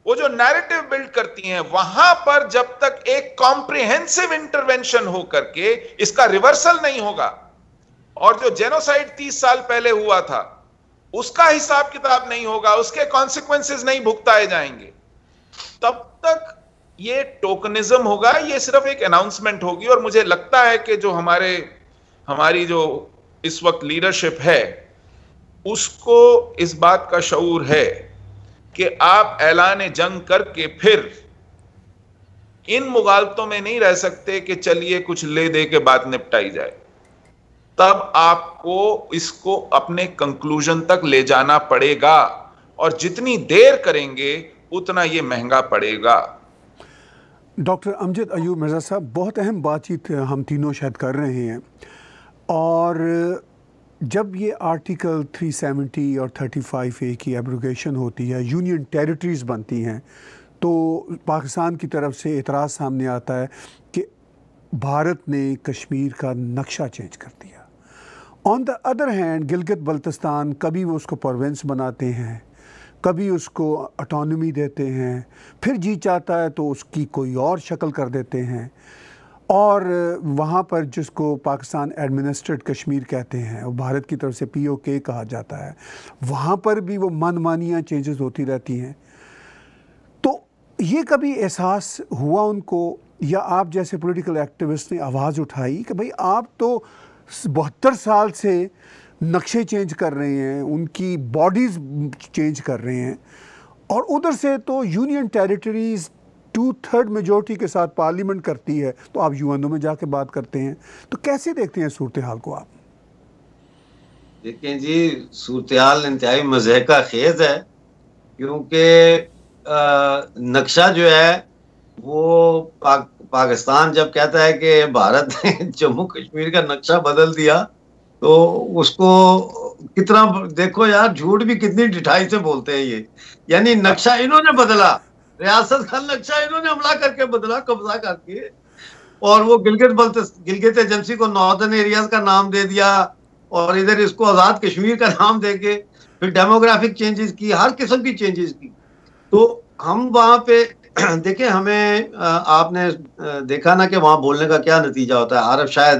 वो जो नैरेटिव बिल्ड करती हैं वहां पर जब तक एक कॉम्प्रिहेंसिव इंटरवेंशन हो करके इसका रिवर्सल नहीं होगा और जो जेनोसाइड 30 साल पहले हुआ था उसका हिसाब किताब नहीं होगा उसके कॉन्सिक्वेंसेस नहीं भुगताए जाएंगे तब तक ये टोकनिज्म होगा ये सिर्फ एक अनाउंसमेंट होगी और मुझे लगता है कि जो हमारे हमारी जो इस वक्त लीडरशिप है उसको इस बात का शूर है कि आप ऐलान जंग करके फिर इन मुगालतों में नहीं रह सकते कि चलिए कुछ ले दे के बात निपटाई जाए तब आपको इसको अपने कंक्लूजन तक ले जाना पड़ेगा और जितनी देर करेंगे उतना ये महंगा पड़ेगा
डॉक्टर अमजद अयूब मिर्ज़ा साहब बहुत अहम बातचीत हम तीनों शायद कर रहे हैं और जब ये आर्टिकल 370 और 35 ए की एब्रोगेशन होती है यूनियन टेरिटरीज़ बनती हैं तो पाकिस्तान की तरफ से एतराज़ सामने आता है कि भारत ने कश्मीर का नक्शा चेंज कर दिया on the other hand Gilgit Baltistan कभी वो उसको प्रोविंस बनाते हैं कभी उसको अटोनमी देते हैं फिर जी चाहता है तो उसकी कोई और शक्ल कर देते हैं और वहाँ पर जिसको पाकिस्तान एडमिनिस्ट्रेट कश्मीर कहते हैं और भारत की तरफ से पी ओ के कहा जाता है वहाँ पर भी वो मनमानियाँ चेंजेस होती रहती हैं तो ये कभी एहसास हुआ उनको या आप जैसे पॉलिटिकल एक्टिविस्ट ने आवाज़ उठाई कि भाई आप तो बहत्तर साल से नक्शे चेंज कर रहे हैं उनकी बॉडीज़ चेंज कर रहे हैं और उधर से तो union territories two third majority के साथ पार्लियामेंट करती है तो आप यू में जाके बात करते हैं तो कैसे देखते हैं सूरत हाल को आप
देखें जी सूरत हाल इंतहाई का खेज है क्योंकि नक्शा जो है वो पाक पाकिस्तान जब कहता है कि भारत ने जम्मू कश्मीर का नक्शा बदल दिया तो उसको कितना देखो यार झूठ भी कितनी डिठाई से बोलते हैं ये यानी नक्शा इन्होंने बदला रियासत का नक्शा इन्होंने हमला करके बदला कब्जा करके और वो गिलगित बल्त गिलगित एजेंसी को नॉर्दर्न एरियाज का नाम दे दिया और इधर इसको आज़ाद कश्मीर का नाम दे के फिर डेमोग्राफिक चेंजेस की हर किस्म की चेंजेस की तो हम वहाँ पे देखिए हमें आपने देखा ना कि वहाँ बोलने का क्या नतीजा होता है आरफ शायद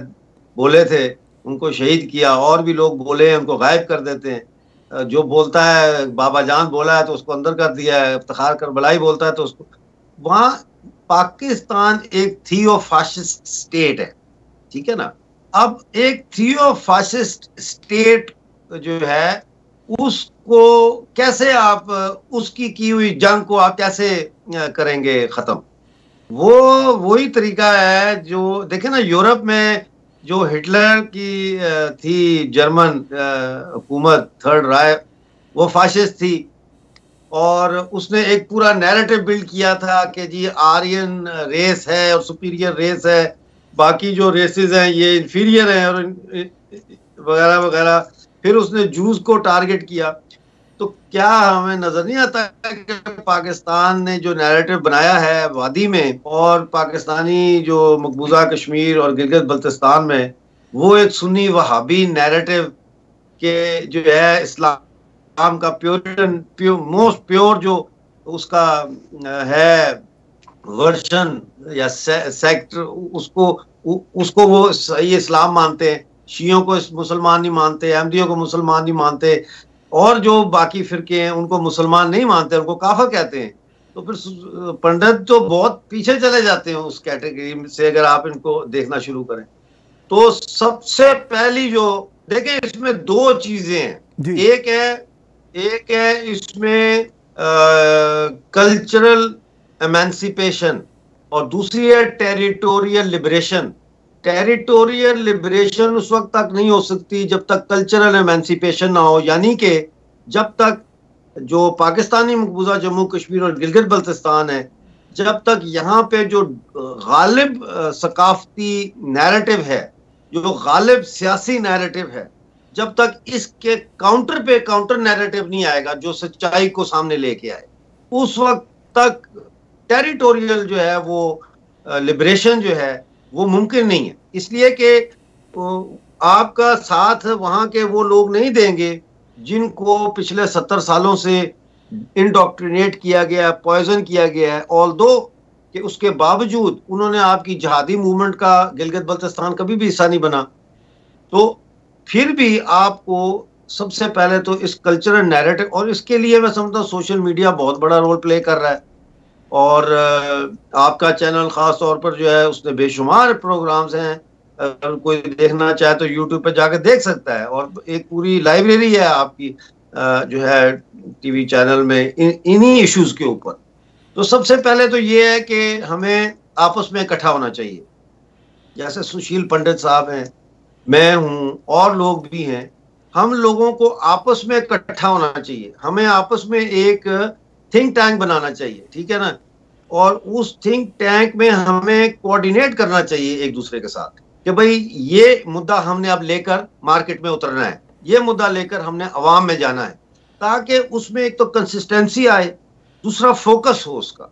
बोले थे उनको शहीद किया और भी लोग बोले उनको गायब कर देते हैं जो बोलता है बाबा जान बोला है तो उसको अंदर कर दिया है इफ्तार कर बलाई बोलता है तो उसको वहाँ पाकिस्तान एक थियो फासिस्ट स्टेट है ठीक है ना अब एक थियो फासिस्ट स्टेट जो है उस को कैसे आप उसकी की हुई जंग को आप कैसे करेंगे ख़त्म वो वही तरीका है जो देखे ना यूरोप में जो हिटलर की थी जर्मन हुकूमत थर्ड राय वो फाशिस्ट थी और उसने एक पूरा नैरेटिव बिल्ड किया था कि जी आर्यन रेस है और सुपीरियर रेस है बाकी जो रेसेस हैं ये इन्फीरियर हैं और वगैरह वगैरह फिर उसने जूस को टारगेट किया तो क्या हमें नजर नहीं आता कि पाकिस्तान ने जो नैरेटिव बनाया है वादी में और पाकिस्तानी जो मकबूजा कश्मीर और गिलगित बल्तिस्तान में वो एक सुन्नी वहाबी नैरेटिव के जो है इस्लाम का प्योरिटन मोस्ट प्योर जो उसका है वर्जन या से, सेक्टर उसको उ, उसको वो सही इस्लाम मानते हैं शियों को मुसलमान नहीं मानते अहमदियों को मुसलमान नहीं मानते और जो बाकी फिरके हैं उनको मुसलमान नहीं मानते उनको काफर कहते हैं तो फिर पंडित तो बहुत पीछे चले जाते हैं उस कैटेगरी से अगर आप इनको देखना शुरू करें तो सबसे पहली जो देखें इसमें दो चीजें हैं एक है एक है इसमें कल्चरल एमेंसिपेशन और दूसरी है टेरिटोरियल लिबरेशन टेरिटोरियल लिबरेशन उस वक्त तक नहीं हो सकती जब तक कल्चरल एमेंसिपेशन ना हो यानी कि जब तक जो पाकिस्तानी मकबूजा जम्मू कश्मीर और गिलगित बल्तिस्तान है जब तक यहाँ पे जो गालिब सकाफती नैरेटिव है जो गालिब सियासी नैरेटिव है जब तक इसके काउंटर पे काउंटर नैरेटिव नहीं आएगा जो सच्चाई को सामने लेके आए उस वक्त तक टेरिटोरियल जो है वो लिबरेशन जो है वो मुमकिन नहीं है इसलिए कि आपका साथ वहाँ के वो लोग नहीं देंगे जिनको पिछले सत्तर सालों से इंडोक्ट्रिनेट किया गया है पॉइजन किया गया है ऑल दो कि उसके बावजूद उन्होंने आपकी जहादी मूवमेंट का गिलगत बल्तिस्तान कभी भी हिस्सा नहीं बना तो फिर भी आपको सबसे पहले तो इस कल्चरल नैरेटिव और इसके लिए मैं समझता हूँ सोशल मीडिया बहुत बड़ा रोल प्ले कर रहा है और आपका चैनल ख़ास तौर पर जो है उसमें बेशुमार प्रोग्राम्स हैं अगर कोई देखना चाहे तो यूट्यूब पर जाकर देख सकता है और एक पूरी लाइब्रेरी है आपकी जो है टीवी चैनल में इन्हीं इश्यूज के ऊपर तो सबसे पहले तो ये है कि हमें आपस में इकट्ठा होना चाहिए जैसे सुशील पंडित साहब हैं मैं हूँ और लोग भी हैं हम लोगों को आपस में इकट्ठा होना चाहिए हमें आपस में एक थिंक टैंक बनाना चाहिए ठीक है ना और उस थिंक टैंक में हमें कोऑर्डिनेट करना चाहिए एक दूसरे के साथ कि भाई ये मुद्दा हमने अब लेकर मार्केट में उतरना है ये मुद्दा लेकर हमने अवाम में जाना है ताकि उसमें एक तो कंसिस्टेंसी आए दूसरा फोकस हो उसका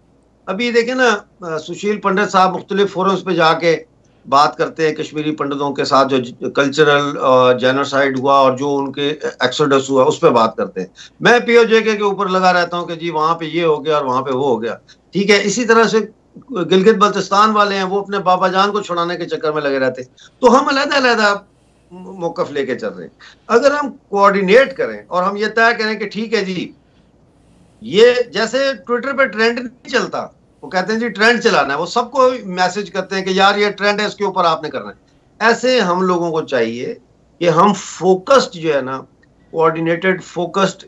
अभी देखें ना सुशील पंडित साहब मुख्तलिफ फोरम्स पे जाके बात करते हैं कश्मीरी पंडितों के साथ जो कल्चरल जेनोसाइड हुआ और जो उनके एक्सोडस हुआ उस पर बात करते हैं मैं जेके के ऊपर लगा रहता हूं कि जी वहां पे ये हो गया और वहां पे वो हो गया ठीक है इसी तरह से गिलगित बल्तिस्तान वाले हैं वो अपने बाबा जान को छुड़ाने के चक्कर में लगे रहते तो हम अलहदा मौकफ लेके चल रहे हैं अगर हम कोऑर्डिनेट करें और हम ये तय करें कि ठीक है जी ये जैसे ट्विटर पर ट्रेंड नहीं चलता वो कहते हैं जी ट्रेंड चलाना है वो सबको मैसेज करते हैं कि यार ये ट्रेंड है इसके ऊपर आपने करना है ऐसे हम लोगों को चाहिए कि हम फोकस्ड जो है ना कोऑर्डिनेटेड फोकस्ड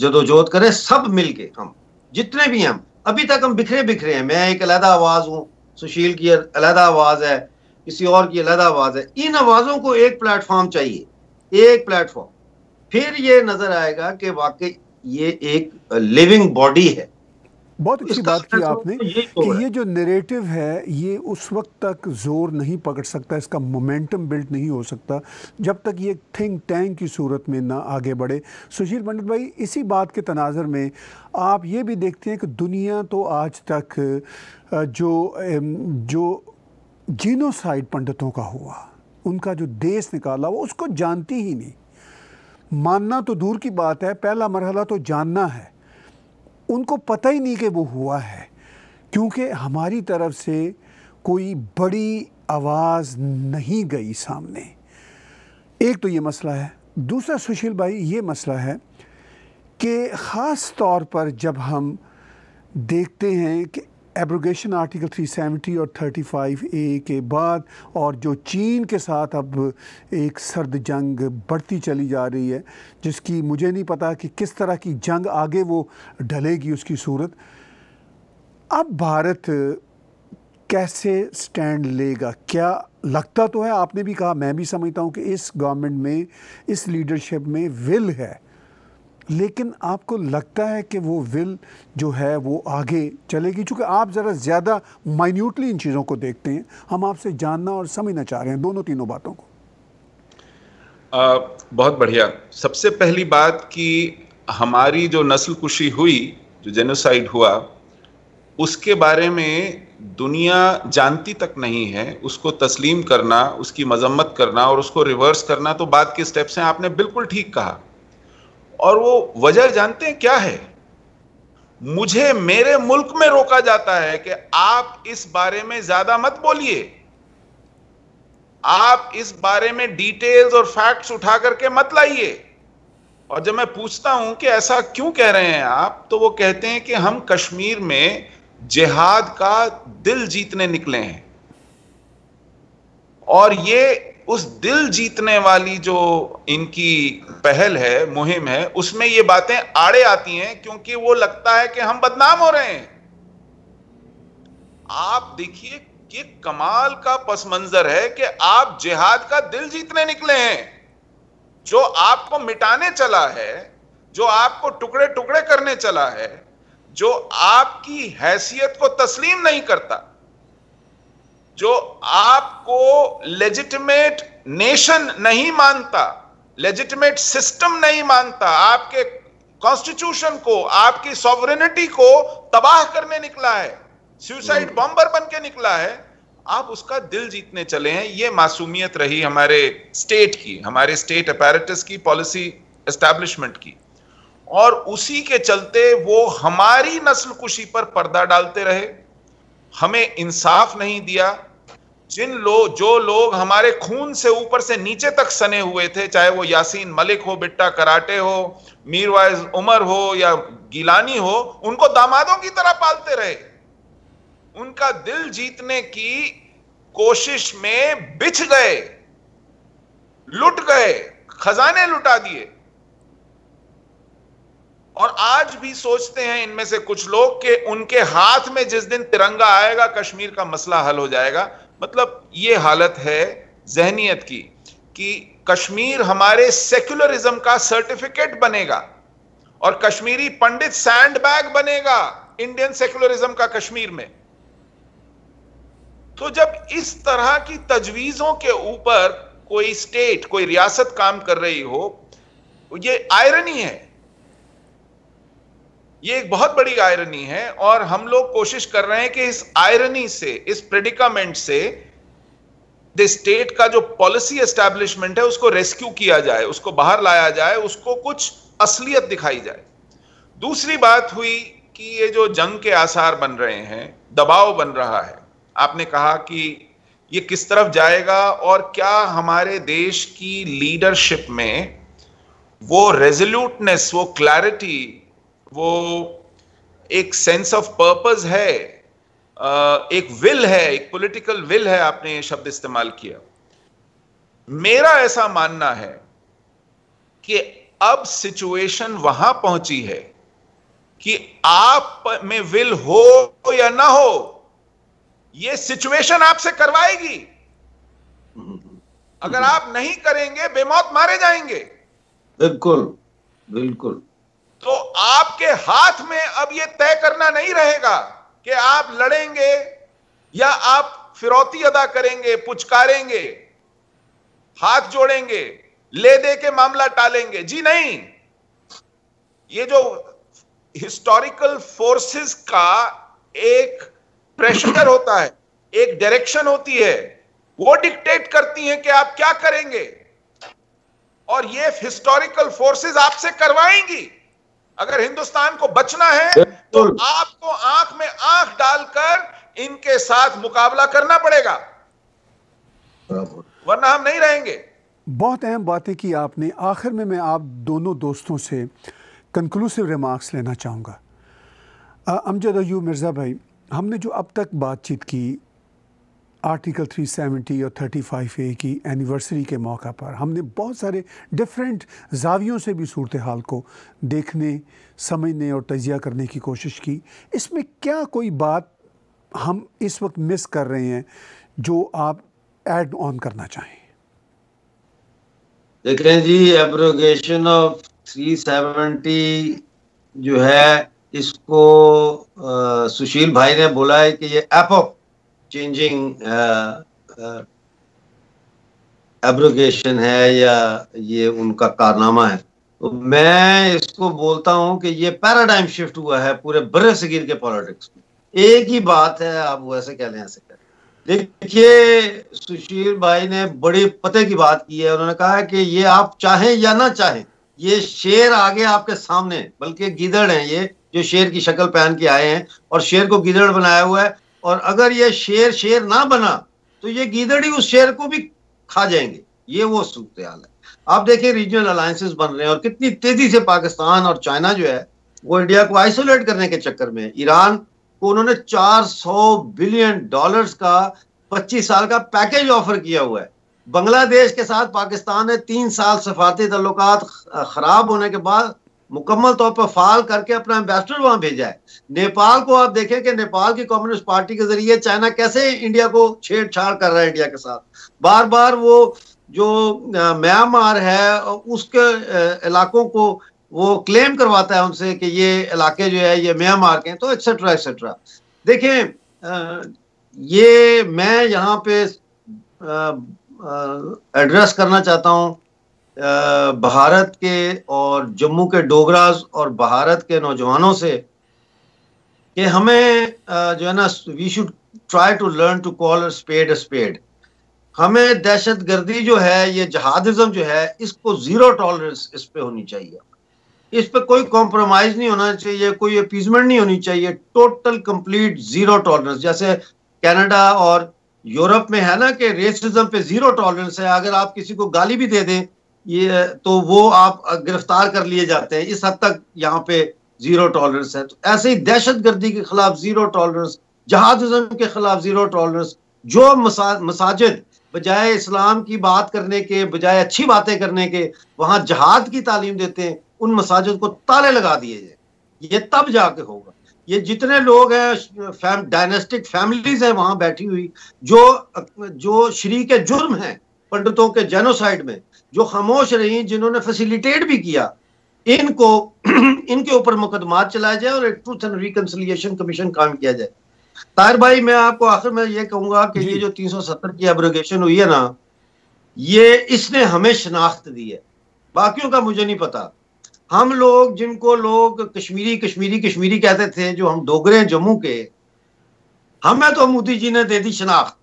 जदोजोद करें सब मिल के हम जितने भी हम अभी तक हम बिखरे बिखरे हैं मैं एक अलहदा आवाज़ हूँ सुशील की अलहदा आवाज़ है किसी और की अलहदा आवाज़ है इन आवाज़ों को एक प्लेटफॉर्म चाहिए एक प्लेटफॉर्म फिर ये नज़र आएगा कि वाकई ये एक लिविंग बॉडी है
बहुत अच्छी बात की मतलब आपने तो कि ये जो नरेटिव है ये उस वक्त तक जोर नहीं पकड़ सकता इसका मोमेंटम बिल्ड नहीं हो सकता जब तक ये थिंक टैंक की सूरत में ना आगे बढ़े सुशील पंडित भाई इसी बात के तनाजर में आप ये भी देखते हैं कि दुनिया तो आज तक जो जो जीनोसाइड पंडितों का हुआ उनका जो देश निकाला वो उसको जानती ही नहीं मानना तो दूर की बात है पहला मरहला तो जानना है उनको पता ही नहीं कि वो हुआ है क्योंकि हमारी तरफ से कोई बड़ी आवाज़ नहीं गई सामने एक तो ये मसला है दूसरा सुशील भाई ये मसला है कि ख़ास तौर पर जब हम देखते हैं कि एब्रोगेशन आर्टिकल 370 और 35 ए के बाद और जो चीन के साथ अब एक सर्द जंग बढ़ती चली जा रही है जिसकी मुझे नहीं पता कि किस तरह की जंग आगे वो ढलेगी उसकी सूरत अब भारत कैसे स्टैंड लेगा क्या लगता तो है आपने भी कहा मैं भी समझता हूँ कि इस गवर्नमेंट में इस लीडरशिप में विल है लेकिन आपको लगता है कि वो विल जो है वो आगे चलेगी चूँकि आप ज़रा ज़्यादा माइन्यूटली इन चीज़ों को देखते हैं हम आपसे जानना और समझना चाह रहे हैं दोनों तीनों बातों को
आ, बहुत बढ़िया सबसे पहली बात कि हमारी जो नस्ल कुशी हुई जो जेनोसाइड हुआ उसके बारे में दुनिया जानती तक नहीं है उसको तस्लीम करना उसकी मजम्मत करना और उसको रिवर्स करना तो बाद के स्टेप्स हैं आपने बिल्कुल ठीक कहा और वो वजह जानते हैं क्या है मुझे मेरे मुल्क में रोका जाता है कि आप इस बारे में ज्यादा मत बोलिए आप इस बारे में डिटेल्स और फैक्ट्स उठा करके मत लाइए और जब मैं पूछता हूं कि ऐसा क्यों कह रहे हैं आप तो वो कहते हैं कि हम कश्मीर में जिहाद का दिल जीतने निकले हैं और ये उस दिल जीतने वाली जो इनकी पहल है मुहिम है उसमें ये बातें आड़े आती हैं क्योंकि वो लगता है कि हम बदनाम हो रहे हैं आप देखिए कि कमाल का पस मंजर है कि आप जिहाद का दिल जीतने निकले हैं जो आपको मिटाने चला है जो आपको टुकड़े टुकड़े करने चला है जो आपकी हैसियत को तस्लीम नहीं करता जो आपको लेजिटिमेट नेशन नहीं मानता लेजिटिमेट सिस्टम नहीं मानता आपके कॉन्स्टिट्यूशन को आपकी सॉवरिनिटी को तबाह करने निकला है सुसाइड बॉम्बर हम्म। बन के निकला है आप उसका दिल जीतने चले हैं ये मासूमियत रही हमारे स्टेट की हमारे स्टेट अपैरेटस की पॉलिसी एस्टैब्लिशमेंट की और उसी के चलते वो हमारी नस्ल कुशी पर पर्दा डालते रहे हमें इंसाफ नहीं दिया जिन लोग जो लोग हमारे खून से ऊपर से नीचे तक सने हुए थे चाहे वो यासीन मलिक हो बिट्टा कराटे हो मीरवाइज उमर हो या गिलानी हो उनको दामादों की तरह पालते रहे उनका दिल जीतने की कोशिश में बिछ गए लुट गए खजाने लुटा दिए और आज भी सोचते हैं इनमें से कुछ लोग कि उनके हाथ में जिस दिन तिरंगा आएगा कश्मीर का मसला हल हो जाएगा मतलब ये हालत है जहनीत की कि कश्मीर हमारे सेक्युलरिज्म का सर्टिफिकेट बनेगा और कश्मीरी पंडित सैंड बैग बनेगा इंडियन सेक्युलरिज्म का कश्मीर में तो जब इस तरह की तजवीजों के ऊपर कोई स्टेट कोई रियासत काम कर रही हो ये आयरनी है ये एक बहुत बड़ी आयरनी है और हम लोग कोशिश कर रहे हैं कि इस आयरनी से इस प्रेडिकामेंट से द स्टेट का जो पॉलिसी एस्टेब्लिशमेंट है उसको रेस्क्यू किया जाए उसको बाहर लाया जाए उसको कुछ असलियत दिखाई जाए दूसरी बात हुई कि ये जो जंग के आसार बन रहे हैं दबाव बन रहा है आपने कहा कि ये किस तरफ जाएगा और क्या हमारे देश की लीडरशिप में वो रेजोल्यूटनेस वो क्लैरिटी वो एक सेंस ऑफ पर्पस है एक विल है एक पॉलिटिकल विल है आपने ये शब्द इस्तेमाल किया मेरा ऐसा मानना है कि अब सिचुएशन वहां पहुंची है कि आप में विल हो या ना हो ये सिचुएशन आपसे करवाएगी अगर आप नहीं करेंगे बेमौत मारे जाएंगे
बिल्कुल बिल्कुल
तो आपके हाथ में अब यह तय करना नहीं रहेगा कि आप लड़ेंगे या आप फिरौती अदा करेंगे पुचकारेंगे हाथ जोड़ेंगे ले दे के मामला टालेंगे जी नहीं ये जो हिस्टोरिकल फोर्सेस का एक प्रेशर होता है एक डायरेक्शन होती है वो डिक्टेट करती हैं कि आप क्या करेंगे और ये हिस्टोरिकल फोर्सेस आपसे करवाएंगी अगर हिंदुस्तान को बचना है तो आपको आंख में आंख डालकर इनके साथ मुकाबला करना पड़ेगा वरना हम नहीं रहेंगे
बहुत अहम बातें की आपने आखिर में मैं आप दोनों दोस्तों से कंक्लूसिव रिमार्क्स लेना चाहूँगा अमजद अयू मिर्ज़ा भाई हमने जो अब तक बातचीत की आर्टिकल 370 और 35 ए की एनिवर्सरी के मौका पर हमने बहुत सारे डिफरेंट जावियों से भी सूरत हाल को देखने समझने और तजिया करने की कोशिश की इसमें क्या कोई बात हम इस वक्त मिस कर रहे हैं जो आप ऐड ऑन करना चाहें
देखें जी एब्रोगेशन ऑफ 370 जो है इसको आ, सुशील भाई ने बोला है कि ये epoch changing abrogation uh, uh, है या ये उनका कारनामा है तो मैं इसको बोलता हूं कि ये पैराडाइम शिफ्ट हुआ है पूरे बर सगीर के पॉलिटिक्स में एक ही बात है आप वैसे कह लें ऐसे कह देखिए सुशील भाई ने बड़े पते की बात की है उन्होंने कहा है कि ये आप चाहें या ना चाहें ये शेर आगे आपके सामने बल्कि गिदड़ है ये जो शेर की शक्ल पहन के आए हैं और शेर को गिदड़ बनाया हुआ है और अगर ये शेर शेर ना बना तो ये गीदड़ी उस शेर को भी खा जाएंगे ये वो सूरत हाल है आप देखिए रीजनल अलायंसेस बन रहे हैं और कितनी तेजी से पाकिस्तान और चाइना जो है वो इंडिया को आइसोलेट करने के चक्कर में ईरान को उन्होंने 400 बिलियन डॉलर्स का 25 साल का पैकेज ऑफर किया हुआ है बांग्लादेश के साथ पाकिस्तान ने तीन साल सफारती तल्लुत खराब होने के बाद मुकम्मल तौर पर फाल करके अपना एम्बेसडर वहां भेजा है नेपाल को आप देखें कि नेपाल की कम्युनिस्ट पार्टी के जरिए चाइना कैसे इंडिया को छेड़छाड़ कर रहा है इंडिया के साथ बार बार वो जो म्यांमार है उसके इलाकों को वो क्लेम करवाता है उनसे कि ये इलाके जो है ये म्यांमार के हैं तो एक्सेट्रा एक्सेट्रा देखें ये मैं यहाँ पे एड्रेस करना चाहता हूँ भारत के और जम्मू के डोगराज और भारत के नौजवानों से कि हमें जो है ना we should try to learn to call spade spade हमें दहशत गर्दी जो है ये जहादिज्म जो है इसको ज़ीरो टॉलरेंस इस पर होनी चाहिए इस पर कोई कॉम्प्रोमाइज़ नहीं होना चाहिए कोई अपीजमेंट नहीं होनी चाहिए टोटल कंप्लीट ज़ीरो टॉलरेंस जैसे कनाडा और यूरोप में है ना कि रेसिज्म पे ज़ीरो टॉलरेंस है अगर आप किसी को गाली भी दे दें ये तो वो आप गिरफ्तार कर लिए जाते हैं इस हद तक यहाँ पे जीरो टॉलरेंस है तो ऐसे ही दहशत गर्दी के खिलाफ जीरो टॉलरेंस जहाजम के खिलाफ जीरो टॉलरेंस जो मसा, मसाजिद बजाय इस्लाम की बात करने के बजाय अच्छी बातें करने के वहां जहाद की तालीम देते हैं उन मसाजिद को ताले लगा दिए जाए ये तब जाके होगा ये जितने लोग हैं फैम डायनेस्टिक फैमिलीज हैं वहां बैठी हुई जो जो शरीक जुर्म हैं पंडितों के जेनोसाइड में जो खामोश रही जिन्होंने फैसिलिटेट भी किया इनको इनके ऊपर मुकदमा चलाया जाए और एक ट्रूथ एंड रिकनसिलियेशन कमीशन काम किया जाए तार भाई मैं आपको आखिर में ये कहूंगा कि ये जो 370 की एब्रोगेशन हुई है ना ये इसने हमें शनाख्त दी है बाकियों का मुझे नहीं पता हम लोग जिनको लोग कश्मीरी कश्मीरी कश्मीरी कहते थे जो हम डोगरे हैं जम्मू के हमें तो मोदी जी ने दे दी शनाख्त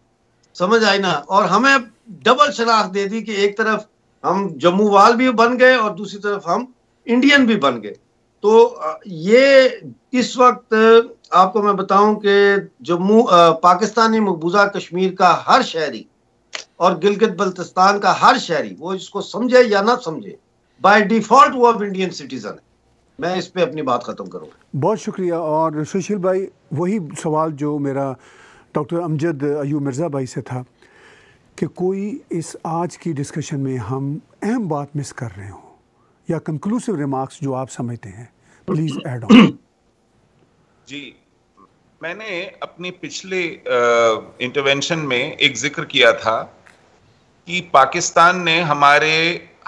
समझ आई ना और हमें डबल शनाख्त दे दी कि एक तरफ हम जम्मू वाल भी बन गए और दूसरी तरफ हम इंडियन भी बन गए तो ये इस वक्त आपको मैं बताऊं कि जम्मू पाकिस्तानी मकबूजा कश्मीर का हर शहरी और गिलगित बल्तिस्तान का हर शहरी वो इसको समझे या ना समझे बाय डिफॉल्ट वो अब इंडियन सिटीजन है मैं इस पर अपनी बात ख़त्म करूँगा
बहुत शुक्रिया और सुशील भाई वही सवाल जो मेरा डॉक्टर अमजद अयू मिर्ज़ा भाई से था कि कोई इस आज की डिस्कशन में हम अहम बात मिस कर रहे हो या कंक्लूसिव रिमार्क्स जो आप समझते हैं प्लीज ऐड ऑन
जी मैंने अपने पिछले इंटरवेंशन में एक जिक्र किया था कि पाकिस्तान ने हमारे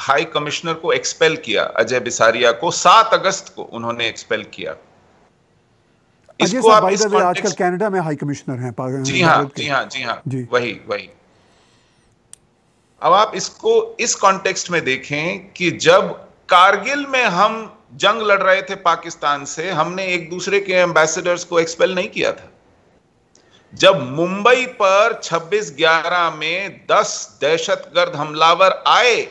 हाई कमिश्नर को एक्सपेल किया अजय बिसारिया को सात अगस्त को उन्होंने एक्सपेल किया इसको आप इस आजकल
कनाडा में हाई कमिश्नर हैं जी हाँ
जी हाँ जी हाँ जी वही वही अब आप इसको इस कॉन्टेक्स्ट में देखें कि जब कारगिल में हम जंग लड़ रहे थे पाकिस्तान से हमने एक दूसरे के एम्बेसडर्स को एक्सपेल नहीं किया था जब मुंबई पर 26 ग्यारह में 10 दहशतगर्द हमलावर आए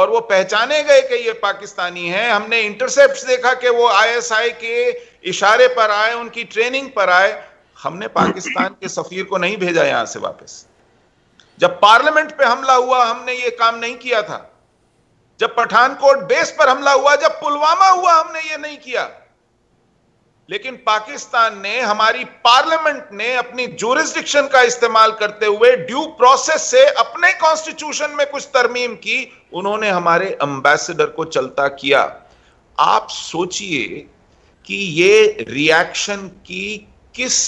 और वो पहचाने गए कि ये पाकिस्तानी हैं हमने इंटरसेप्ट देखा कि वो आईएसआई के इशारे पर आए उनकी ट्रेनिंग पर आए हमने पाकिस्तान के सफीर को नहीं भेजा यहां से वापस जब पार्लियामेंट पे हमला हुआ हमने ये काम नहीं किया था जब पठानकोट बेस पर हमला हुआ जब पुलवामा हुआ हमने ये नहीं किया लेकिन पाकिस्तान ने हमारी पार्लियामेंट ने अपनी जोरिस्डिक्शन का इस्तेमाल करते हुए ड्यू प्रोसेस से अपने कॉन्स्टिट्यूशन में कुछ तरमीम की उन्होंने हमारे एम्बेसडर को चलता किया आप सोचिए कि ये रिएक्शन की किस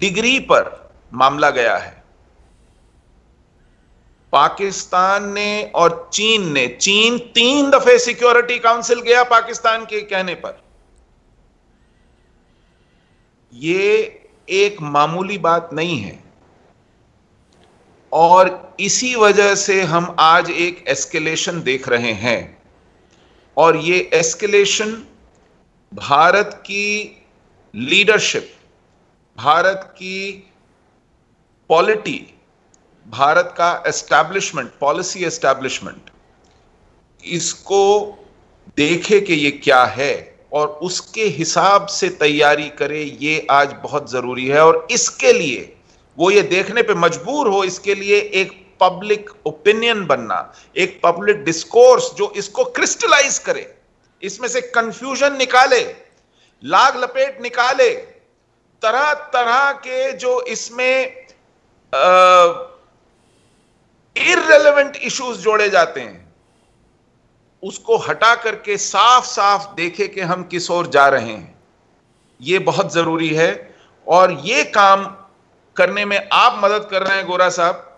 डिग्री पर मामला गया है पाकिस्तान ने और चीन ने चीन तीन दफे सिक्योरिटी काउंसिल गया पाकिस्तान के कहने पर यह एक मामूली बात नहीं है और इसी वजह से हम आज एक एस्केलेशन देख रहे हैं और ये एस्केलेशन भारत की लीडरशिप भारत की पॉलिटी भारत का एस्टैब्लिशमेंट पॉलिसी एस्टैब्लिशमेंट इसको देखे कि ये क्या है और उसके हिसाब से तैयारी करे ये आज बहुत ज़रूरी है और इसके लिए वो ये देखने पे मजबूर हो इसके लिए एक पब्लिक ओपिनियन बनना एक पब्लिक डिस्कोर्स जो इसको क्रिस्टलाइज करे इसमें से कंफ्यूजन निकाले लाग लपेट निकाले तरह तरह के जो इसमें आ, इरेलीवेंट इश्यूज जोड़े जाते हैं उसको हटा करके साफ साफ देखे कि हम किस ओर जा रहे हैं ये बहुत ज़रूरी है और ये काम करने में आप मदद कर रहे हैं गोरा साहब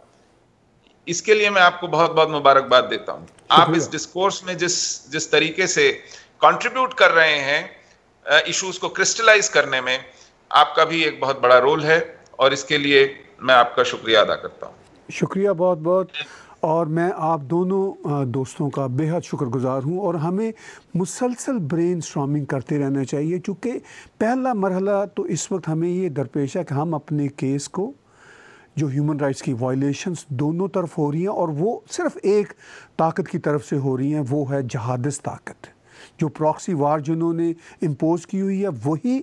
इसके लिए मैं आपको बहुत बहुत मुबारकबाद देता हूं आप इस डिस्कोर्स में जिस जिस तरीके से कंट्रीब्यूट कर रहे हैं इश्यूज को क्रिस्टलाइज करने में आपका भी एक बहुत बड़ा रोल है और इसके लिए मैं आपका शुक्रिया अदा करता हूं
शुक्रिया बहुत बहुत और मैं आप दोनों दोस्तों का बेहद शुक्रगुजार हूँ और हमें मुसलसल ब्रेन स्ट्रामिंग करते रहना चाहिए क्योंकि पहला मरहला तो इस वक्त हमें ये दरपेश है कि हम अपने केस को जो ह्यूमन राइट्स की वायलेशंस दोनों तरफ हो रही हैं और वो सिर्फ एक ताकत की तरफ से हो रही हैं वो है जहादस ताकत जो प्रॉक्सी वार जिन्होंने इम्पोज़ की हुई है वही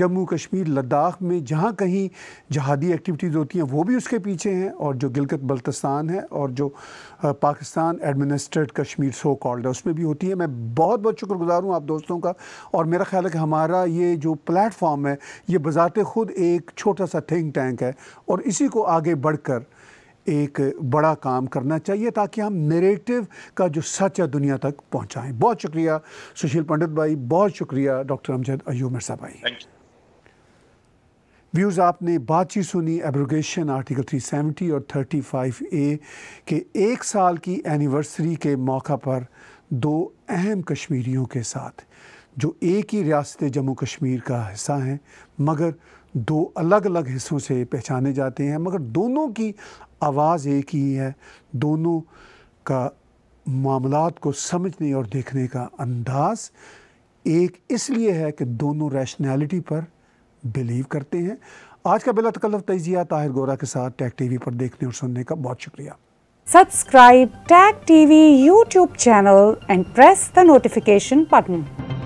जम्मू कश्मीर लद्दाख में जहाँ कहीं जहादी एक्टिविटीज़ होती हैं वो भी उसके पीछे हैं और जो गिलगत बल्तिस्तान है और जो Pakistan administrate Kashmir so called है उसमें भी होती है मैं बहुत बहुत शुक्रगुजार हूँ आप दोस्तों का और मेरा ख्याल है कि हमारा ये जो प्लेटफॉर्म है ये बज़ात ख़ुद एक छोटा सा थिंक टैंक है और इसी को आगे कर एक बड़ा काम करना चाहिए ताकि हम नरेटिव का जो सच है दुनिया तक पहुंचाएं बहुत शुक्रिया सुशील पंडित भाई बहुत शुक्रिया डॉक्टर अमजद अयूब मिर्सा भाई व्यूज़ आपने बातचीत सुनी एब्रोगेशन आर्टिकल 370 और 35 ए के एक साल की एनिवर्सरी के मौका पर दो अहम कश्मीरियों के साथ जो एक ही रियासत जम्मू कश्मीर का हिस्सा हैं मगर दो अलग अलग हिस्सों से पहचाने जाते हैं मगर दोनों की आवाज़ एक ही है दोनों का मामलात को समझने और देखने का अंदाज एक इसलिए है कि दोनों रैशनैलिटी पर बिलीव करते हैं आज का बिला तकल्लफ तजिया ताहिर गोरा के साथ टैग टीवी पर देखने और सुनने का बहुत शुक्रिया subscribe Tag TV YouTube channel and press the notification button